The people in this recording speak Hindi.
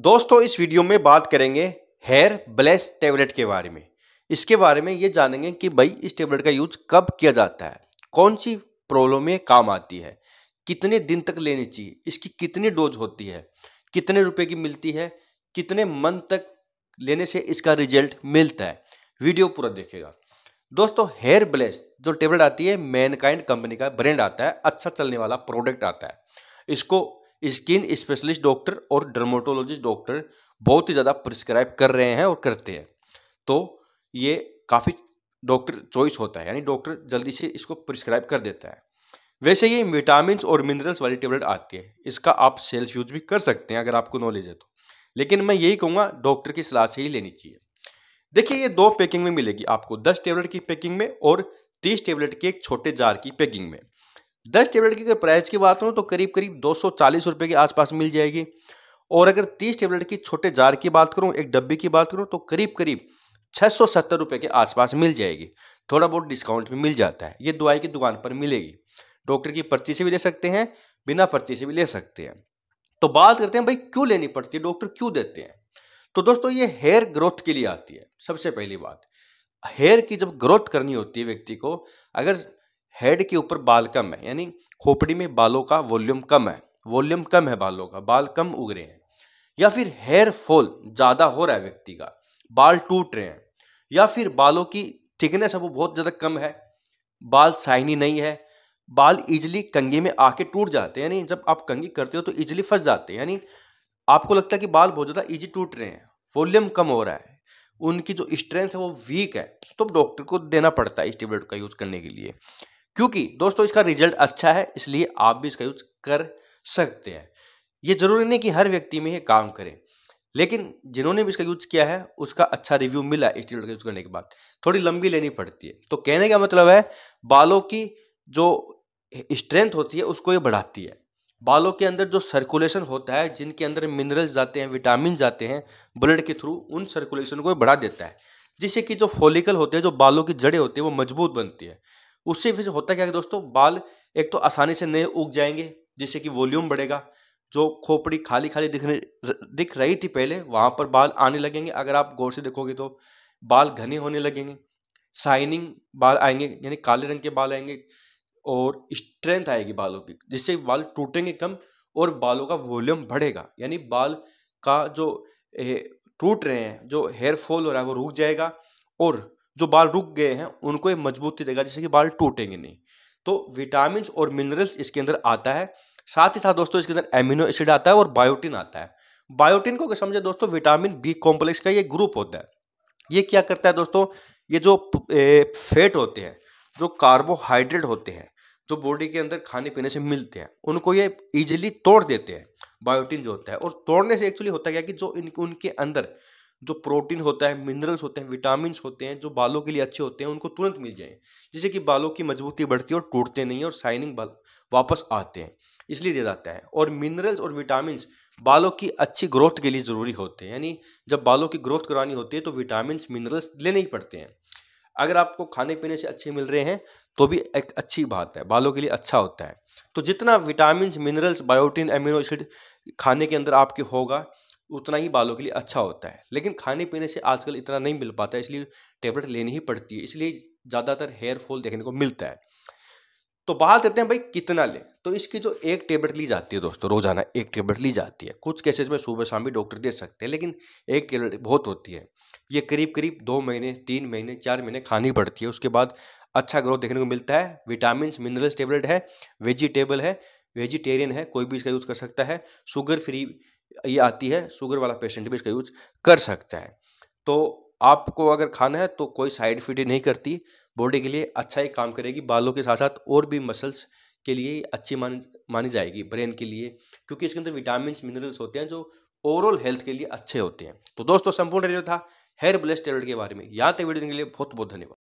दोस्तों इस वीडियो में बात करेंगे हेयर ब्लेस टेबलेट के बारे में इसके बारे में ये जानेंगे कि भाई इस टेबलेट का यूज कब किया जाता है कौन सी प्रॉब्लम में काम आती है कितने दिन तक लेनी चाहिए इसकी कितनी डोज होती है कितने रुपए की मिलती है कितने मंथ तक लेने से इसका रिजल्ट मिलता है वीडियो पूरा देखेगा दोस्तों हेयर ब्लेस जो टेबलेट आती है मैनकाइंड कंपनी का ब्रांड आता है अच्छा चलने वाला प्रोडक्ट आता है इसको स्किन स्पेशलिस्ट डॉक्टर और डर्मोटोलॉजिस्ट डॉक्टर बहुत ही ज़्यादा प्रिस्क्राइब कर रहे हैं और करते हैं तो ये काफ़ी डॉक्टर चॉइस होता है यानी डॉक्टर जल्दी से इसको प्रिस्क्राइब कर देता है वैसे ये विटामिन और मिनरल्स वाली टेबलेट आती है इसका आप सेल्फ यूज भी कर सकते हैं अगर आपको नॉलेज है तो लेकिन मैं यही कहूँगा डॉक्टर की सलाह से ही लेनी चाहिए देखिए ये दो पैकिंग में मिलेगी आपको दस टेबलेट की पैकिंग में और तीस टेबलेट के एक छोटे जार की पैकिंग में दस टेबलेट की अगर प्राइस की बात करूँ तो करीब करीब दो सौ चालीस रुपये के आसपास मिल जाएगी और अगर तीस टेबलेट की छोटे जार की बात करूँ एक डब्बे की बात करूँ तो करीब करीब छः सौ सत्तर रुपये के आसपास मिल जाएगी थोड़ा बहुत डिस्काउंट भी मिल जाता है ये दवाई की दुकान पर मिलेगी डॉक्टर की पर्ची से भी ले सकते हैं बिना पर्ची से भी ले सकते हैं तो बात करते हैं भाई क्यों लेनी पड़ती है डॉक्टर क्यों देते हैं तो दोस्तों ये हेयर ग्रोथ के लिए आती है सबसे पहली बात हेयर की जब ग्रोथ करनी होती है व्यक्ति को अगर हेड के ऊपर बाल कम है यानी खोपड़ी में बालों का वॉल्यूम कम है वॉल्यूम कम है बालों का बाल कम उग रहे हैं या फिर हेयर फॉल ज़्यादा हो रहा है व्यक्ति का बाल टूट रहे हैं या फिर बालों की थिकनेस है वो बहुत ज़्यादा कम है बाल साइनी नहीं है बाल इजली कंगे में आके टूट जाते हैं यानी जब आप कंगी करते हो तो इजली फंस जाते हैं यानी आपको लगता है कि बाल बहुत ज़्यादा इजी टूट रहे हैं वॉल्यूम कम हो रहा है उनकी जो स्ट्रेंथ है वो वीक है तो डॉक्टर को देना पड़ता है स्टीबलेट का यूज़ करने के लिए क्योंकि दोस्तों इसका रिजल्ट अच्छा है इसलिए आप भी इसका यूज कर सकते हैं ये जरूरी नहीं कि हर व्यक्ति में ये काम करे लेकिन जिन्होंने भी इसका यूज किया है उसका अच्छा रिव्यू मिला इस का यूज करने के बाद थोड़ी लंबी लेनी पड़ती है तो कहने का मतलब है बालों की जो स्ट्रेंथ होती है उसको ये बढ़ाती है बालों के अंदर जो सर्कुलेशन होता है जिनके अंदर मिनरल्स जाते हैं विटामिन जाते हैं ब्लड के थ्रू उन सर्कुलेशन को बढ़ा देता है जिससे कि जो फॉलिकल होते हैं जो बालों की जड़ें होती है वो मजबूत बनती है उससे फिर होता क्या है दोस्तों बाल एक तो आसानी से नए उग जाएंगे जिससे कि वॉल्यूम बढ़ेगा जो खोपड़ी खाली खाली दिखने दिख रही थी पहले वहाँ पर बाल आने लगेंगे अगर आप गौर से देखोगे तो बाल घने होने लगेंगे शाइनिंग बाल आएंगे यानी काले रंग के बाल आएंगे और स्ट्रेंथ आएगी बालों की जिससे बाल टूटेंगे कम और बालों का वॉल्यूम बढ़ेगा यानी बाल का जो टूट रहे हैं जो हेयर फॉल हो रहा है वो रुक जाएगा और जो बाल रुक गए हैं उनको ये मजबूती देगा जिससे कि बाल टूटेंगे नहीं तो विटामिन और मिनरल्स इसके अंदर आता है साथ ही साथ दोस्तों इसके अंदर एमिनो एसिड आता है और बायोटिन आता है बायोटिन को समझे दोस्तों विटामिन बी कॉम्प्लेक्स का ये ग्रुप होता है ये क्या करता है दोस्तों ये जो फैट होते हैं जो कार्बोहाइड्रेट होते हैं जो बॉडी के अंदर खाने पीने से मिलते हैं उनको ये इजीली तोड़ देते हैं बायोटिन जो होता है और तोड़ने से एक्चुअली होता क्या कि जो इन उनके अंदर जो प्रोटीन होता है मिनरल्स होते हैं विटामिन होते हैं जो बालों के लिए अच्छे होते हैं उनको तुरंत मिल जाए जिससे कि बालों की मजबूती बढ़ती है और टूटते नहीं और शाइनिंग बाल वापस आते हैं इसलिए दिया जाता है और मिनरल्स और विटामिन बालों की अच्छी ग्रोथ के लिए ज़रूरी होते हैं यानी जब बालों की ग्रोथ करानी होती है तो विटामिन मिनरल्स लेने ही पड़ते हैं अगर आपको खाने पीने से अच्छे मिल रहे हैं तो भी एक अच्छी बात है बालों के लिए अच्छा होता है तो जितना vitamin minerals biotin amino acid खाने के अंदर आपके होगा उतना ही बालों के लिए अच्छा होता है लेकिन खाने पीने से आजकल इतना नहीं मिल पाता है इसलिए टेबलेट लेनी ही पड़ती है इसलिए ज़्यादातर हेयर फॉल देखने को मिलता है तो बाल देते हैं भाई कितना लें तो इसकी जो एक टेबलेट ली जाती है दोस्तों रोजाना एक टेबलेट ली जाती है कुछ केसेज में सुबह शाम भी डॉक्टर दे सकते हैं लेकिन एक टेबलेट बहुत होती है ये करीब करीब दो महीने तीन महीने चार महीने खानी पड़ती है उसके बाद अच्छा ग्रोथ देखने को मिलता है विटामिन मिनरल्स टेबलेट है वेजिटेबल है वेजिटेरियन है कोई भी इसका यूज़ कर सकता है शुगर फ्री ये आती है शुगर वाला पेशेंट भी इसका यूज कर सकता है तो आपको अगर खाना है तो कोई साइड इफेक्ट नहीं करती बॉडी के लिए अच्छा ही काम करेगी बालों के साथ साथ और भी मसल्स के लिए अच्छी मानी मानी जाएगी ब्रेन के लिए क्योंकि इसके अंदर विटामिन मिनरल्स होते हैं जो ओवरऑल हेल्थ के लिए अच्छे होते हैं तो दोस्तों संपूर्ण रेडियो था हेयर ब्लेस टेबलेट के बारे में यहाँ तक वीडियो के लिए बहुत बहुत धन्यवाद